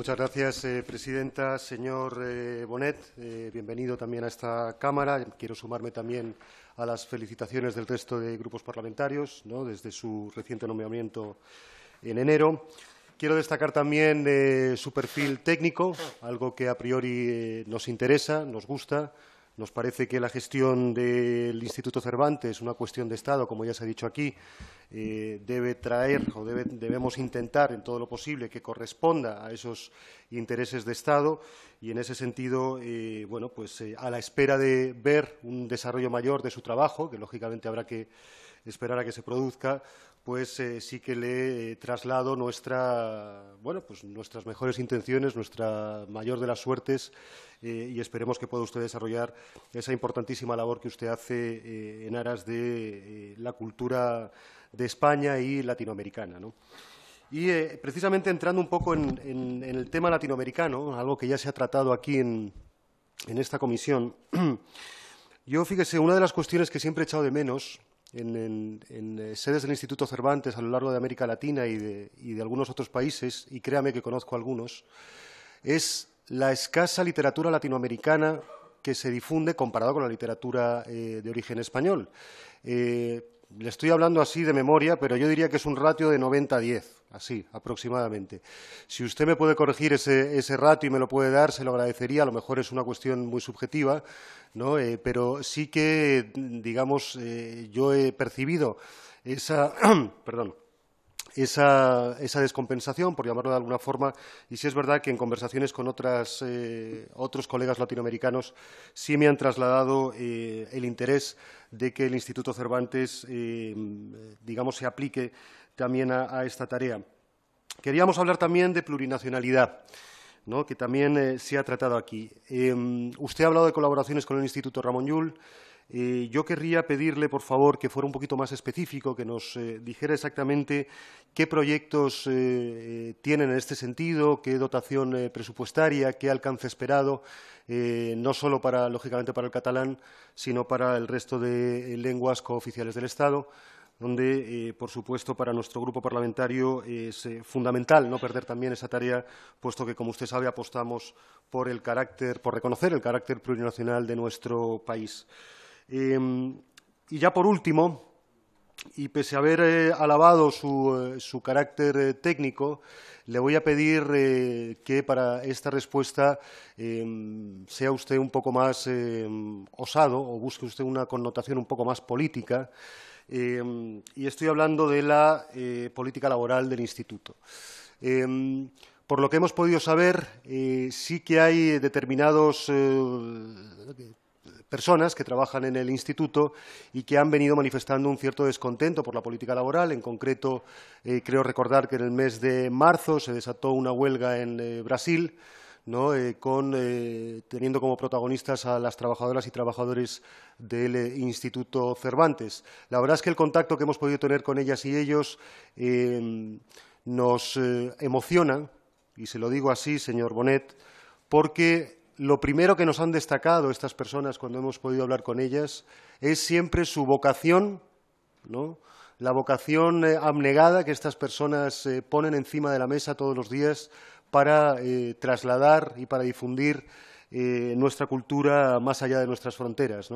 Muchas gracias, eh, presidenta. Señor eh, Bonet, eh, bienvenido también a esta Cámara. Quiero sumarme también a las felicitaciones del resto de grupos parlamentarios desde su reciente nombramiento en enero. Quiero destacar también su perfil técnico, algo que a priori nos interesa, nos gusta, nos parece que la gestión del Instituto Cervantes, una cuestión de Estado, como ya se ha dicho aquí, eh, debe traer o debemos intentar en todo lo posible que corresponda a esos intereses de Estado y en ese sentido, eh, bueno, pues eh, a la espera de ver un desarrollo mayor de su trabajo, que lógicamente habrá que esperar a que se produzca, pues eh, sí que le he eh, traslado nuestra, bueno, pues nuestras mejores intenciones, nuestra mayor de las suertes eh, y esperemos que pueda usted desarrollar esa importantísima labor que usted hace en aras de la cultura de España y latinoamericana. Y precisamente entrando un poco en, el tema latinoamericano, algo que ya se ha tratado aquí en esta comisión, yo fíjese, una de las cuestiones que siempre he echado de menos en, eh, sedes del Instituto Cervantes a lo largo de América Latina y de, algunos otros países, y créame que conozco algunos, es la escasa literatura latinoamericana que se difunde comparado con la literatura eh, de origen español. Eh, le estoy hablando así de memoria, pero yo diría que es un ratio de 90-10, así aproximadamente. Si usted me puede corregir ese, ratio y me lo puede dar, se lo agradecería. A lo mejor es una cuestión muy subjetiva, ¿no? Eh, pero sí que, digamos, eh, yo he percibido esa. perdón esa, esa, descompensación, por llamarlo de alguna forma, y sí es verdad que en conversaciones con eh, otros colegas latinoamericanos sí me han trasladado eh, el interés de que el Instituto Cervantes, eh, digamos, se aplique también a, esta tarea. Queríamos hablar también de plurinacionalidad. que también se ha tratado aquí. Em, usted ha hablado de colaboraciones con el Instituto Ramón Llull, eh, yo querría pedirle, por favor, que fuera un poquito más específico, que nos eh, dijera exactamente qué proyectos eh, tienen en este sentido, qué dotación presupuestaria, qué alcance esperado, no solo para, lógicamente, para el catalán, sino para el resto de lenguas cooficiales del Estado donde, por supuesto, para nuestro grupo parlamentario es fundamental no perder también esa tarea, puesto que, como usted sabe, apostamos por el carácter, por reconocer el carácter plurinacional de nuestro país. Em, y ya por último, y pese a haber eh, alabado su, eh, su carácter eh, técnico, le voy a pedir que para esta respuesta em, sea usted un poco más em, osado o busque usted una connotación un poco más política. y estoy hablando de la política laboral del Instituto. por lo que hemos podido saber, sí que hay determinados personas que trabajan en el instituto y que han venido manifestando un cierto descontento por la política laboral. En concreto, eh, creo recordar que en el mes de marzo se desató una huelga en eh, Brasil, eh, teniendo como protagonistas a las trabajadoras y trabajadores del Instituto Cervantes. La verdad es que el contacto que hemos podido tener con ellas y ellos em, nos emociona, y se lo digo así, señor Bonet, porque lo primero que nos han destacado estas personas cuando hemos podido hablar con ellas es siempre su vocación, la vocación eh, abnegada que estas personas eh, ponen encima de la mesa todos los días para eh, trasladar y para difundir nuestra cultura más allá de nuestras fronteras.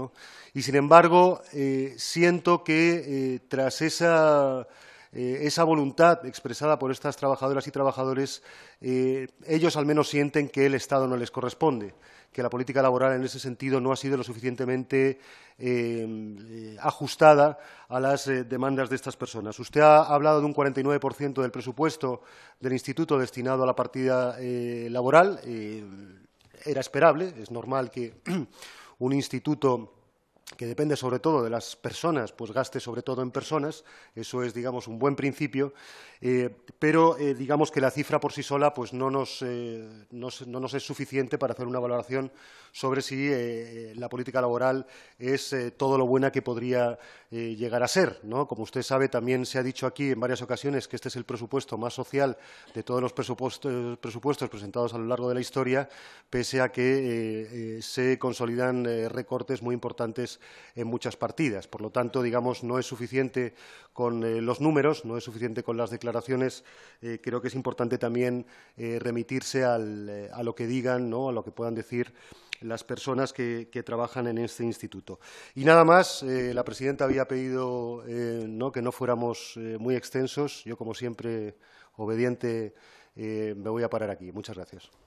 Y sin embargo, siento que tras esa eh, esa voluntad expresada por estas trabajadoras y trabajadores, eh, ellos al menos sienten que el Estado no les corresponde, que la política laboral en ese sentido no ha sido lo suficientemente eh, ajustada a las demandas de estas personas. Usted ha hablado de un 49% del presupuesto del Instituto destinado a la partida laboral. era esperable, es normal que un instituto que depende sobre todo de las personas, pues gaste sobre todo en personas, eso es, digamos, un buen principio, eh, pero eh, digamos que la cifra por sí sola pues no nos, eh, es suficiente para hacer una valoración sobre si la política laboral es todo lo buena que podría llegar a ser. Como usted sabe, también se ha dicho aquí en varias ocasiones que este es el presupuesto más social de todos los presupuestos presentados a lo largo de la historia, pese a que se consolidan recortes muy importantes en muchas partidas. Por lo tanto, digamos, no es suficiente con eh, los números, no es suficiente con las declaraciones. Eh, creo que es importante también eh, remitirse a lo que digan, ¿no? a lo que puedan decir las personas que, trabajan en este instituto. Y nada más, la presidenta había pedido que no fuéramos muy extensos. Yo, como siempre, obediente, me voy a parar aquí. Muchas gracias.